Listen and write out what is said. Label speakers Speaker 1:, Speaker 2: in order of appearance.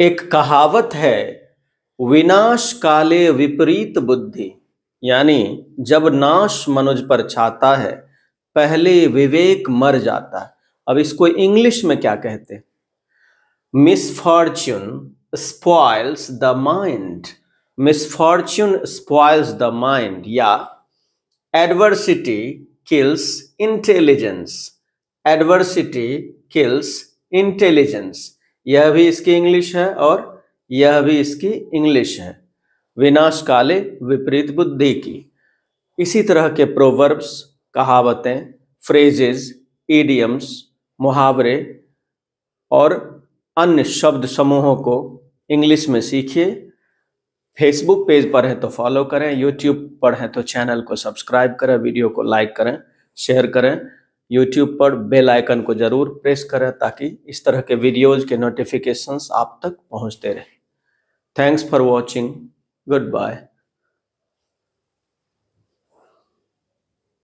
Speaker 1: एक कहावत है विनाश काले विपरीत बुद्धि यानी जब नाश मनुज पर छाता है पहले विवेक मर जाता है अब इसको इंग्लिश में क्या कहते mis misfortune spoils the mind misfortune spoils the mind या adversity kills intelligence adversity kills intelligence यह भी इसकी इंग्लिश है और यह भी इसकी इंग्लिश है विनाश काले विपरीत बुद्धि की इसी तरह के प्रोवर्ब्स कहावतें फ्रेजेज ईडियम्स मुहावरे और अन्य शब्द समूहों को इंग्लिश में सीखिए फेसबुक पेज पर है तो फॉलो करें यूट्यूब पर है तो चैनल को सब्सक्राइब करें वीडियो को लाइक करें शेयर करें यूट्यूब पर बेल आइकन को ज़रूर प्रेस करें ताकि इस तरह के वीडियोज़ के नोटिफिकेशंस आप तक पहुंचते रहें thanks for watching good bye